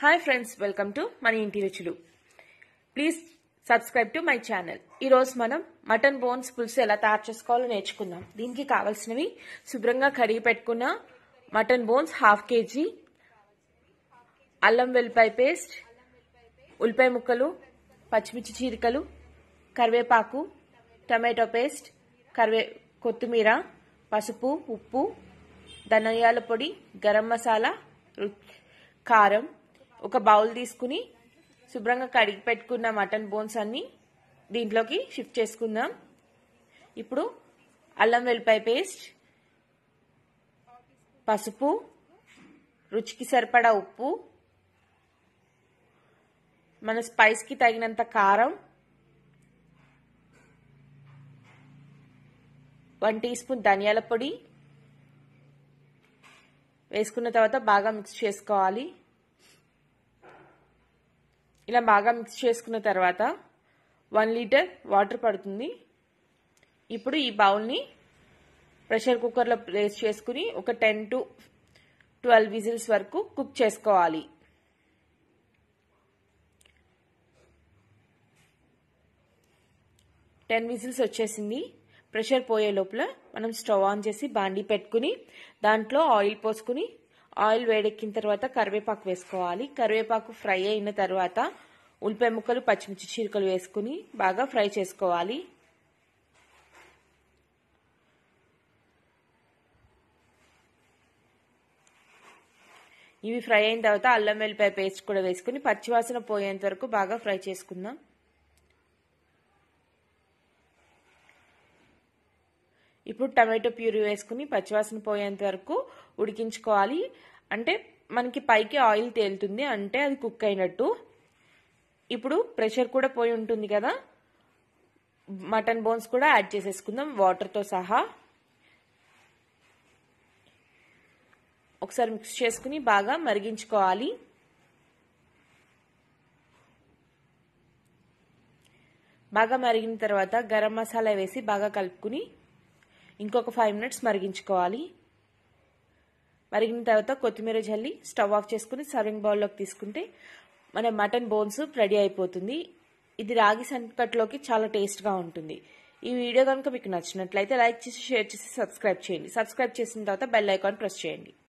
hi friends welcome to మన ఇంటి రుచులు please subscribe to my channel ఈరోజు మనం మటన్ బోన్స్ పులుసు ఎలా తయారు చేసుకోవాలో నేర్చుకుందాం దీనికి కావలసినవి శుభ్రంగా కడిగి పెట్టుకున్న మటన్ బోన్స్ హాఫ్ కేజీ అల్లం వెల్లిపాయ పేస్ట్ ఉల్లిపాయ ముక్కలు పచ్చిమిర్చి చీరికలు కరివేపాకు టమాటో పేస్ట్ కరివే కొత్తిమీర పసుపు ఉప్పు ధనియాల పొడి గరం మసాలా కారం ఒక బౌల్ తీసుకుని శుభ్రంగా కడిగి పెట్టుకున్న మటన్ బోన్స్ అన్ని దీంట్లోకి షిఫ్ట్ చేసుకుందాం ఇప్పుడు అల్లం వెల్లిపాయ పేస్ట్ పసుపు రుచికి సరిపడా ఉప్పు మన స్పైస్కి తగినంత కారం వన్ టీ స్పూన్ ధనియాల పొడి వేసుకున్న తర్వాత బాగా మిక్స్ చేసుకోవాలి ఇలా బాగా మిక్స్ చేసుకున్న తర్వాత వన్ లీటర్ వాటర్ పడుతుంది ఇప్పుడు ఈ బౌల్ని ప్రెషర్ కుక్కర్లో ప్లేస్ చేసుకుని ఒక టెన్ టు ట్వెల్వ్ విజిల్స్ వరకు కుక్ చేసుకోవాలి టెన్ విజిల్స్ వచ్చేసింది ప్రెషర్ పోయే లోపల మనం స్టవ్ ఆన్ చేసి బాండీ పెట్టుకుని దాంట్లో ఆయిల్ పోసుకుని ఆయిల్ వేడెక్కిన తర్వాత కరివేపాకు వేసుకోవాలి కరివేపాకు ఫ్రై అయిన తర్వాత ఉల్లిపాయ ముక్కలు పచ్చిమిర్చి చీరికలు వేసుకుని బాగా ఫ్రై చేసుకోవాలి ఇవి ఫ్రై అయిన తర్వాత అల్లం వెల్లిపాయ పేస్ట్ కూడా వేసుకుని పచ్చివాసన పోయేంత వరకు బాగా ఫ్రై చేసుకుందాం ఇప్పుడు టమాటో ప్యూరీ వేసుకుని పచ్చివాసన పోయేంత వరకు ఉడికించుకోవాలి అంటే మనకి పైకి ఆయిల్ తేలుతుంది అంటే అది కుక్ అయినట్టు ఇప్పుడు ప్రెషర్ కూడా పోయి ఉంటుంది కదా మటన్ బోన్స్ కూడా యాడ్ చేసేసుకుందాం వాటర్తో సహా ఒకసారి మిక్స్ చేసుకుని బాగా మరిగించుకోవాలి బాగా మరిగిన తర్వాత గరం మసాలా వేసి బాగా కలుపుకుని ఇంకొక ఫైవ్ మినిట్స్ మరిగించుకోవాలి మరిగిన తర్వాత కొత్తిమీర జల్లి స్టవ్ ఆఫ్ చేసుకుని సర్వింగ్ బౌల్లోకి తీసుకుంటే మన మటన్ బోన్స్ రెడీ అయిపోతుంది ఇది రాగి సంకట్లోకి చాలా టేస్ట్గా ఉంటుంది ఈ వీడియో కనుక మీకు నచ్చినట్లయితే లైక్ చేసి షేర్ చేసి సబ్స్క్రైబ్ చేయండి సబ్స్క్రైబ్ చేసిన తర్వాత బెల్ ఐకాన్ ప్రెస్ చేయండి